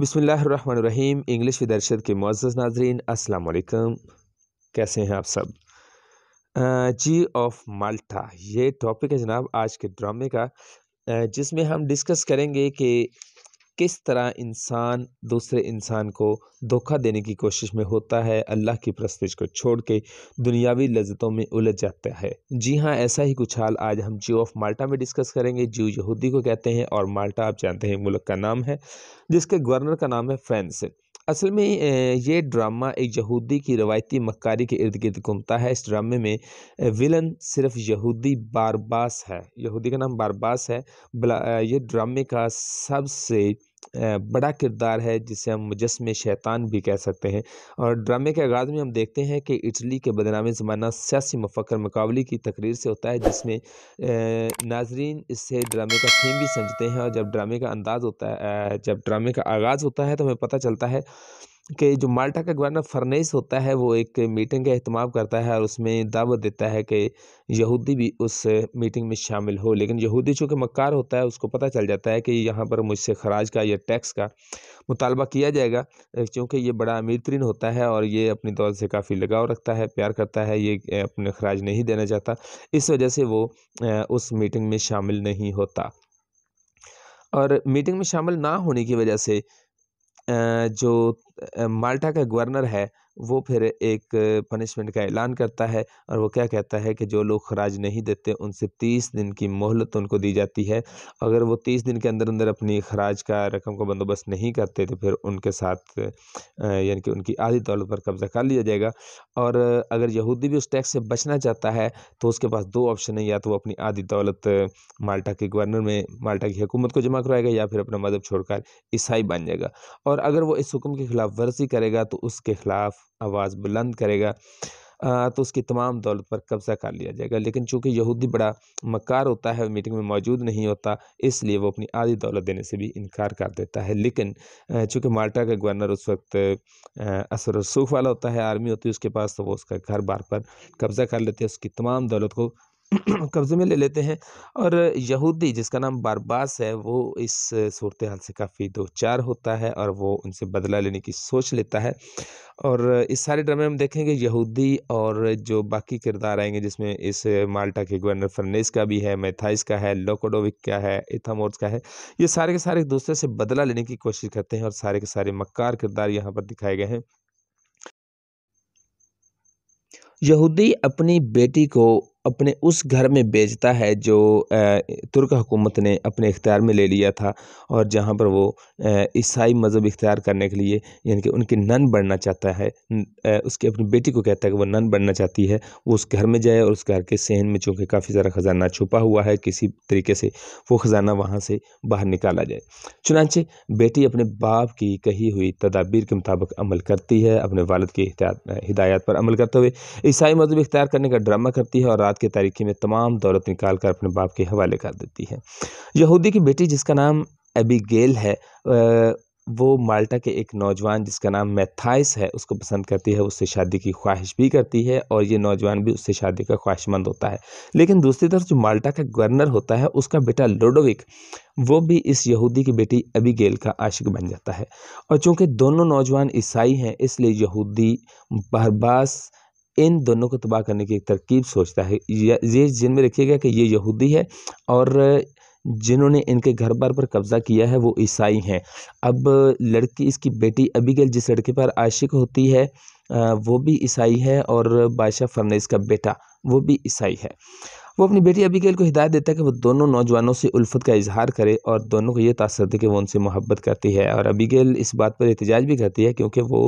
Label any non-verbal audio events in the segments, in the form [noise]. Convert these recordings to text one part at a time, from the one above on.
बिसमीम English with के Moz नाजरीन असलकम कैसे हैं आप सब जी ऑफ माल्टा ये टॉपिक है जनाब आज के ड्रामे का जिसमें हम डिस्कस करेंगे कि किस तरह इंसान दूसरे इंसान को धोखा देने की कोशिश में होता है अल्लाह की प्रस्तविश को छोड़ के दुनियावी लज्जतों में उलझ जाता है जी हाँ ऐसा ही कुछ हाल आज हम जीव ऑफ माल्टा में डिस्कस करेंगे जीव यहूदी को कहते हैं और माल्टा आप जानते हैं मुल्क का नाम है जिसके गवर्नर का नाम है फ्रेंस असल में ये ड्रामा एक यहूदी की रवायती मक्कारी के इर्द गिर्द घूमता है इस ड्रामे में विलन सिर्फ यहूदी बारबास है यहूदी का नाम बारबास है ये ड्रामे का सबसे बड़ा किरदार है जिसे हम मुजस्मे शैतान भी कह सकते हैं और ड्रामे के आगाज़ में हम देखते हैं कि इटली के बदनामी ज़माना सियासी मफकर मकावली की तकरीर से होता है जिसमें नाजरीन इससे ड्रामे का थीम भी समझते हैं और जब ड्रामे का अंदाज़ होता है जब ड्रामे का आगाज़ होता है तो हमें पता चलता है कि जो माल्टा का गवर्नर फरनेस होता है वो एक मीटिंग का अहतमाम करता है और उसमें दावत देता है कि यहूदी भी उस मीटिंग में शामिल हो लेकिन यहूदी चूँकि मक्कार होता है उसको पता चल जाता है कि यहाँ पर मुझसे खराज का या टैक्स का मुतालबा किया जाएगा क्योंकि ये बड़ा अमीर तरीन होता है और ये अपनी दौलत से काफ़ी लगाव रखता है प्यार करता है ये अपने खराज नहीं देना चाहता इस वजह से वो उस मीटिंग में शामिल नहीं होता और मीटिंग में शामिल ना होने की वजह से जो माल्टा का गवर्नर है वो फिर एक पनिशमेंट का ऐलान करता है और वो क्या कहता है कि जो लोग खराज नहीं देते उनसे तीस दिन की मोहलत उनको दी जाती है अगर वो तीस दिन के अंदर अंदर अपनी खराज का रकम का बंदोबस्त नहीं करते तो फिर उनके साथ यानी कि उनकी आधी दौलत पर कब्ज़ा कर लिया जाएगा और अगर यहूदी भी उस टैक्स से बचना चाहता है तो उसके पास दो ऑप्शन है या तो वो अपनी आधी दौलत माल्टा के गवर्नर में माल्टा की हुकूमत को जमा करवाएगा या फिर अपना मदब छोड़कर ईसाई बन जाएगा और अगर वो इस हुक्म के खिलाफ खिलाफ वर्जी करेगा तो उसके ख़िलाफ़ आवाज़ बुलंद करेगा आ, तो उसकी तमाम दौलत पर कब्ज़ा कर लिया जाएगा लेकिन चूंकि यहूदी बड़ा मकार होता है मीटिंग में मौजूद नहीं होता इसलिए वो अपनी आधी दौलत देने से भी इनकार कर देता है लेकिन चूंकि माल्टा का गवर्नर उस वक्त असर रसूख वाला होता है आर्मी होती है उसके पास तो वो उसका घर बार पर कब्ज़ा कर लेते हैं उसकी तमाम दौलत को [clears throat] कब्ज़े में ले लेते हैं और यहूदी जिसका नाम बारबास है वो इस सूरत हाल से काफ़ी दो चार होता है और वो उनसे बदला लेने की सोच लेता है और इस सारे ड्रामे में हम देखेंगे यहूदी और जो बाकी किरदार आएंगे जिसमें इस माल्टा के गवर्नर फर्नेस का भी है मैथाइस का है लोकोडोविक का है इथामोर्स का है ये सारे के सारे एक दूसरे से बदला लेने की कोशिश करते हैं और सारे के सारे मक्कार किरदार यहाँ पर दिखाए गए हैं यहूदी अपनी बेटी को अपने उस घर में बेचता है जो तुर्क हुकूमत ने अपने इख्तियार में ले लिया था और जहाँ पर वो ईसाई मज़हब इख्तियार करने के लिए यानी कि उनकी नन बनना चाहता है उसकी अपनी बेटी को कहता है कि वो नन बनना चाहती है वो उस घर में जाए और उस घर के सहन में चूँकि काफ़ी सारा ख़जाना छुपा हुआ है किसी तरीके से वो ख़जाना वहाँ से बाहर निकाला जाए चुनाचे बेटी अपने बाप की कही हुई तदाबीर के मुताबिक अमल करती है अपने वालद की हिदायत पर अमल करते हुए ईसाई मज़हब इख्तियार करने का ड्रामा करती है और रात की तारीखी में तमाम दौलत निकाल कर अपने बाप के हवाले कर देती है यहूदी की बेटी जिसका नाम गेल है वो माल्टा के एक नौजवान जिसका नाम मैथाइस है उसको पसंद करती है उससे शादी की ख्वाहिश भी करती है और ये नौजवान भी उससे शादी का ख्वाहिशमंद होता है लेकिन दूसरी तरफ जो माल्टा का गवर्नर होता है उसका बेटा लोडोविक वो भी इस यहूदी की बेटी अबीगेल का आशिक बन जाता है और चूंकि दोनों नौजवान ईसाई हैं इसलिए यहूदी बहरबास इन दोनों को तबाह करने की एक तरकीब सोचता है ये जिन में रखिएगा कि ये यहूदी है और जिन्होंने इनके घर बार पर कब्ज़ा किया है वो ईसाई हैं अब लड़की इसकी बेटी अबीगल जिस लड़के पर आशिक होती है वो भी ईसाई है और बादशाह फरनेस का बेटा वो भी ईसाई है वो अपनी बेटी अबिकेल को हिदायत देता है कि वो दोनों नौजवानों से उल्फत का इजहार करे और दोनों को ये तासर दे कि वो उनसे मोहब्बत करती है और अबिकेल इस बात पर एहतजाज भी करती है क्योंकि वो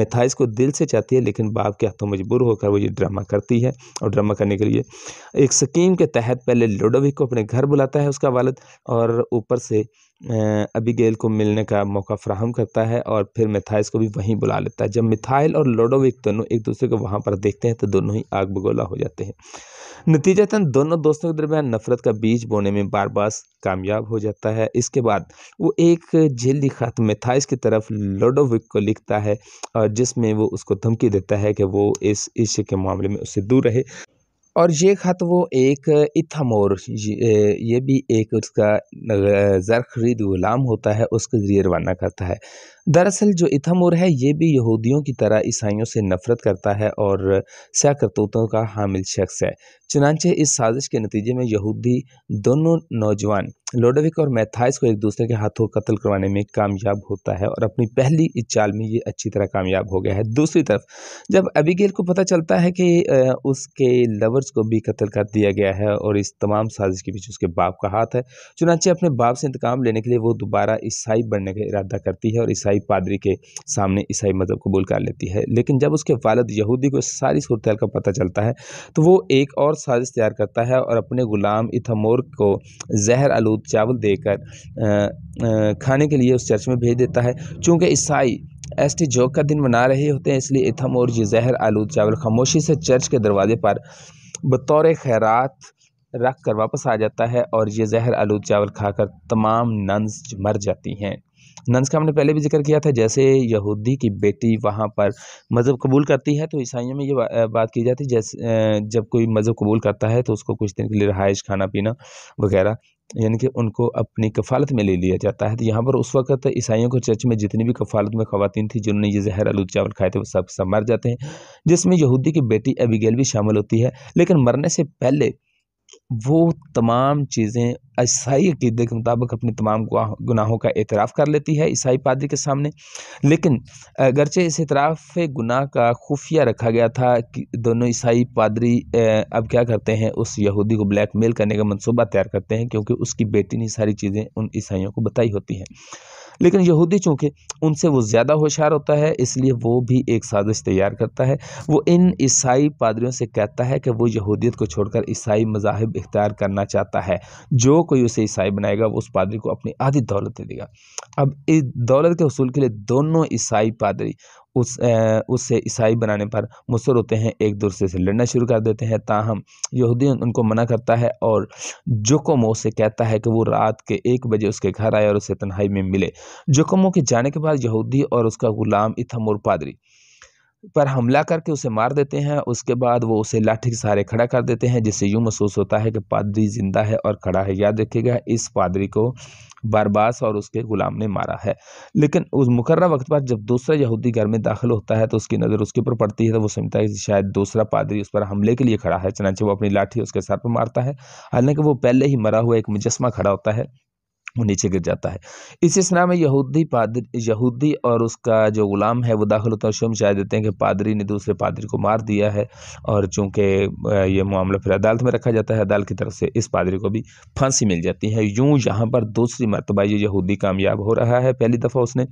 मेथाइस को दिल से चाहती है लेकिन बाप के हाथों मजबूर होकर वो ये ड्रामा करती है और ड्रामा करने के लिए एक स्कीम के तहत पहले लोडोविक को अपने घर बुलाता है उसका वालद और ऊपर से अबिगेल को मिलने का मौका फ्राहम करता है और फिर मिथाइस को भी वहीं बुला लेता है जब मिथाइल और लोडोविक दोनों एक दूसरे को वहाँ पर देखते हैं तो दोनों ही आग बगोला हो जाते हैं नतीजतन दोनों दोस्तों के दरमियान नफरत का बीज बोने में बार बार कामयाब हो जाता है इसके बाद वो एक झेली खत मिथाइस की तरफ लोडोविक को लिखता है और जिसमें वो उसको धमकी देता है कि वो इस इश्य के मामले में उससे दूर रहे और ये ख़त वो एक इथमोर ये भी एक उसका जर खरीद ग़ुलाम होता है उसके ज़रिए रवाना करता है दरअसल जो इथमोर है ये भी यहूदियों की तरह ईसाइयों से नफ़रत करता है और सह करतूतों का हामिल शख्स है चुनानचे इस साजिश के नतीजे में यहूदी दोनों नौजवान लोडविक और मैथाइस को एक दूसरे के हाथों कत्ल करवाने में कामयाब होता है और अपनी पहली चाल में ये अच्छी तरह कामयाब हो गया है दूसरी तरफ जब अबीगेल को पता चलता है कि उसके लवर को भी कत्ल कर दिया गया है और इस तमाम साजिश के पीछे उसके बाप का हाथ है चुनाचे अपने बाप से इंतकाम लेने के लिए वो दोबारा ईसाई बनने का इरादा करती है और ईसाई पादरी के सामने ईसाई मजहब कबूल कर लेती है लेकिन जब उसके वालद यहूदी को सारी सूरत का पता चलता है तो वो एक और साजिश तैयार करता है और अपने गुलाम इथमोर को जहर आलूद चावल देकर खाने के लिए उस चर्च में भेज देता है चूँकि ईसाई एस टी जोक का दिन मना रहे होते हैं इसलिए इथम और ये जहर आलूद चावल खामोशी से चर्च के दरवाजे पर बतौर खैरात रख कर वापस आ जाता है और ये जहर आलू चावल खाकर तमाम नंस मर जाती हैं नंस का हमने पहले भी जिक्र किया था जैसे यहूदी की बेटी वहाँ पर मज़हब कबूल करती है तो ईसाइयों में ये बात की जाती है जैसे जब कोई मज़हब कबूल करता है तो उसको कुछ दिन के लिए रहाइश खाना पीना वगैरह यानी कि उनको अपनी कफालत में ले लिया जाता है तो यहाँ पर उस वक्त ईसाइयों को चर्च में जितनी भी कफालत में खुवान थी जिन्होंने ये जहर आलू चावल खाए थे वो सब सब मर जाते हैं जिसमें यहूदी की बेटी अबिगेल भी शामिल होती है लेकिन मरने से पहले वो तमाम चीज़ें ईसाई अकीदे के मुताबिक अपने तमाम गुनाहों का एतराफ़ कर लेती है ईसाई पादरी के सामने लेकिन अगरचे इस एतराफ़ गुनाह का खुफिया रखा गया था कि दोनों ईसाई पादरी अब क्या करते हैं उस यहूदी को ब्लैकमेल करने का मनसूबा तैयार करते हैं क्योंकि उसकी बेटी ने सारी चीज़ें उन ईसाइयों को बताई होती हैं लेकिन यहूदी चूँकि उनसे वो ज़्यादा होशियार होता है इसलिए वो भी एक साजिश तैयार करता है वो इन ईसाई पादरियों से कहता है कि वो यहूदियत को छोड़कर ईसाई मजाहब इख्तियार करना चाहता है जो कोई उसे ईसाई बनाएगा वो उस पादरी को अपनी आधी दौलत दे देगा अब इस दौलत के हसूल के लिए दोनों ईसाई पादरी उस उससे ईसाई बनाने पर मुसर होते हैं एक दूसरे से लड़ना शुरू कर देते हैं ताहम यहूदी उनको मना करता है और जोकोमो से कहता है कि वो रात के एक बजे उसके घर आए और उसे तन्हाई में मिले जोकोमो के जाने के बाद यहूदी और उसका ग़ुलाम इथम और पादरी पर हमला करके उसे मार देते हैं उसके बाद वो उसे लाठी के सहारे खड़ा कर देते हैं जिससे यूँ महसूस होता है कि पादरी जिंदा है और खड़ा है याद रखिएगा इस पादरी को बारबास और उसके गुलाम ने मारा है लेकिन उस मुकर्रा वक्त पर जब दूसरा यहूदी घर में दाखिल होता है तो उसकी नज़र उसके ऊपर पड़ती है तो वो समझता है कि शायद दूसरा पादरी उस पर हमले के लिए खड़ा है चनाचे वो अपनी लाठी उसके सर पर मारता है हालांकि वो पहले ही मरा हुआ एक मुजस्मा खड़ा होता है वो नीचे गिर जाता है इसी स्ना में यहूदी पादरी यहूदी और उसका जो ग़ुलाम है वो दाखिल होता है शायद देते हैं कि पादरी ने दूसरे पादरी को मार दिया है और चूँकि ये मामला फिर अदालत में रखा जाता है अदालत की तरफ से इस पादरी को भी फांसी मिल जाती है यूँ यहाँ पर दूसरी मरतबा ये यहूदी कामयाब हो रहा है पहली दफ़ा उसने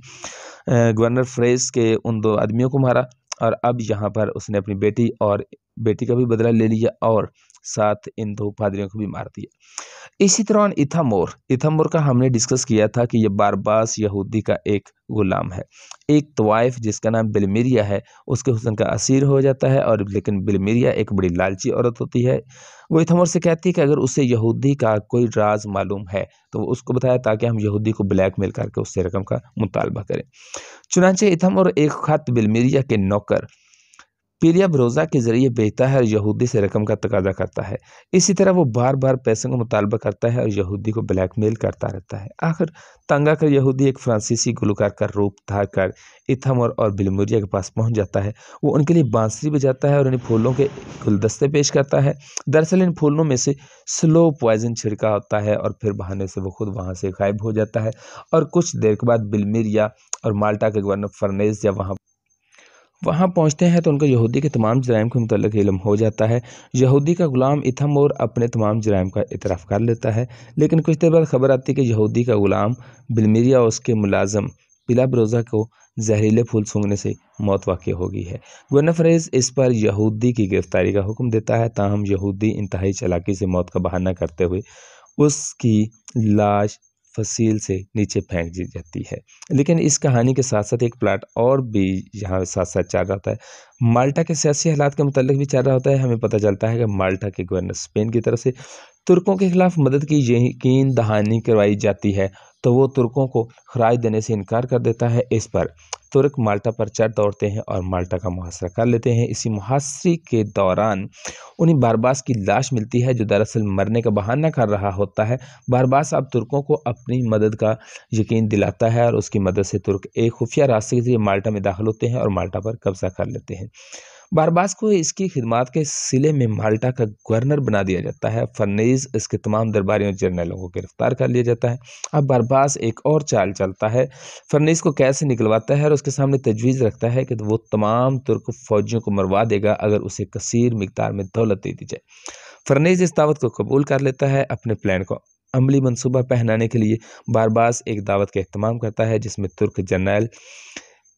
गवर्नर फ्रेस के उन दो आदमियों को मारा और अब यहाँ पर उसने अपनी बेटी और बेटी का भी बदला ले लिया और साथ इन दो पादरियों को भी मार दिया इसी तरह इथामोर इथामोर का हमने डिस्कस किया था कि यह बारबास यहूदी का एक गुलाम है एक तवाइफ जिसका नाम बिलमेरिया है उसके हुसन का असीर हो जाता है और लेकिन बिलमेरिया एक बड़ी लालची औरत होती है वो इथामोर से कहती है कि अगर उसे यहूदी का कोई राज मालूम है तो उसको बताया ताकि हम यहूदी को ब्लैकमेल करके उससे रकम का मुतालबा करें चुनाचे इथामोर एक ख़त बिलमेरिया के नौकर पीलिया बरोजा के जरिए बेचता है और यहूदी से रकम का तकाजा करता है इसी तरह वो बार बार पैसों का मुतालबा करता है और यहूदी को ब्लैकमेल करता रहता है आखिर तंगा कर यहूदी एक फ्रांसीसी गुलकार का रूप धार कर इथम और बिलमुरिया के पास पहुंच जाता है वो उनके लिए बांसुरी बजाता है और इन फूलों के गुलदस्ते पेश करता है दरअसल इन फूलों में से स्लो पॉइजन छिड़का होता है और फिर बहाने से वो खुद वहाँ से गायब हो जाता है और कुछ देर के बाद बिलमिरिया और माल्टा के गवर्नर फर्नेस जब वहाँ वहाँ पहुँचते हैं तो उनका यहूदी के तमाम जराइम के मतलब इलम हो जाता है यहूदी का गुलाम इथम और अपने तमाम जराइम का इतराफ़ कर लेता है लेकिन कुछ देर बाद खबर आती है कि यहूदी का गुलाम बिलमिरिया और उसके मुलाजम पिला बरोज़ा को जहरीले फूल सूंघने से मौत वाक़ हो गई है गवर्नर इस पर यहूदी की गिरफ्तारी का हुक्म देता है ताहम यहूदी इंतहाई चलाकी से मौत का बहाना करते हुए उसकी लाश फसील से नीचे फेंक दी जाती है लेकिन इस कहानी के साथ साथ एक प्लाट और भी यहाँ साथ साथ चल रहा होता है माल्टा के सियासी हालात के मतलब भी चल रहा होता है हमें पता चलता है कि माल्टा के गवर्नर स्पेन की तरफ से तुर्कों के खिलाफ मदद की यकीन दहानी करवाई जाती है तो वो तुर्कों को खराज देने से इनकार कर देता है इस पर तुर्क माल्टा पर चढ़ दौड़ते हैं और माल्टा का मुहासरा कर लेते हैं इसी मुहासरे के दौरान उन्हें बारबास की लाश मिलती है जो दरअसल मरने का बहाना कर रहा होता है बारबास अब तुर्कों को अपनी मदद का यकीन दिलाता है और उसकी मदद से तुर्क एक खुफिया रास्ते के जरिए माल्टा में दाखिल होते हैं और माल्टा पर कब्जा कर लेते हैं बारबास को इसकी खिदमत के सिले में माल्टा का गवर्नर बना दिया जाता है फर्नेज इसके तमाम दरबारियों जर्नलों को गिरफ्तार कर लिया जाता है अब बारबास एक और चाल चलता है फर्नेज को कैसे निकलवाता है और उसके सामने तजवीज़ रखता है कि वो तमाम तुर्क फौजियों को मरवा देगा अगर उसे कसीर मकदार में दौलत दे दी जाए फर्नेज इस दावत को कबूल कर लेता है अपने प्लान को अमली मनसूबा पहनाने के लिए बारबास एक दावत का अहतमाम करता है जिसमें तुर्क जर्नल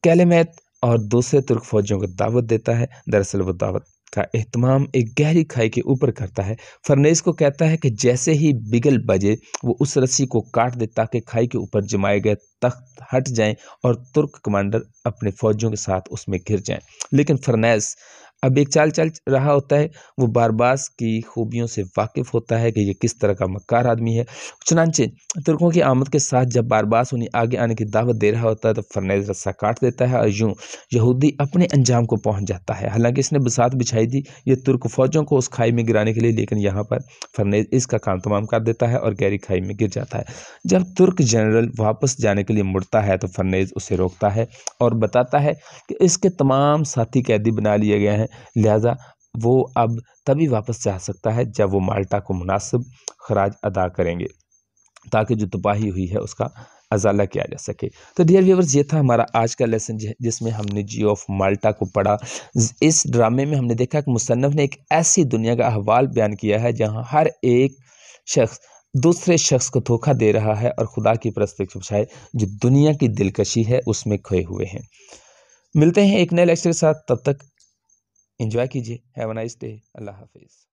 कैलेमैत और दूसरे तुर्क फौजियों को दावत देता है दरअसल वो दावत का अहतमाम एक गहरी खाई के ऊपर करता है फरनेस को कहता है कि जैसे ही बिगल बजे वो उस रस्सी को काट दे ताकि खाई के ऊपर जमाए गए तख्त हट जाएं और तुर्क कमांडर अपने फौजियों के साथ उसमें घिर जाएं लेकिन फरनेस अब एक चाल चल रहा होता है वो बारबास की खूबियों से वाकिफ़ होता है कि ये किस तरह का मक्कार आदमी है चुनानचे तुर्कों की आमद के साथ जब बारबास उन्हें आगे आने की दावत दे रहा होता है तो फरनेज रस्सा काट देता है और यूँ यहूदी अपने अंजाम को पहुँच जाता है हालांकि इसने बसात बिछाई दी ये तुर्क फ़ौजों को उस खाई में गिराने के लिए लेकिन यहाँ पर फरनेज इसका काम तमाम कर देता है और गहरी खाई में गिर जाता है जब तुर्क जनरल वापस जाने के लिए मुड़ता है तो फरनेज उसे रोकता है और बताता है कि इसके तमाम साथी कैदी बना लिए गए हैं लिहाजा वो अब तभी वापस जा सकता है जब वो माल्टा को मुनासिब खराज अदा करेंगे ताकि जो तबाही हुई है उसका अजाला किया जा सके तो डियर व्यूवर्स ये था हमारा आज का लेसन जिसमें हमने जी ऑफ माल्टा को पढ़ा इस ड्रामे में हमने देखा कि मुसनफ़ ने एक ऐसी दुनिया का अहवाल बयान किया है जहाँ हर एक शख्स दूसरे शख्स को धोखा दे रहा है और खुदा की परस्त बछाए जो दुनिया की दिलकशी है उसमें खोए हुए हैं मिलते हैं एक नए लेक्चर के साथ तब तक इन्जॉय कीजिए हैव अ नाइस डे अल्लाह हाफिज़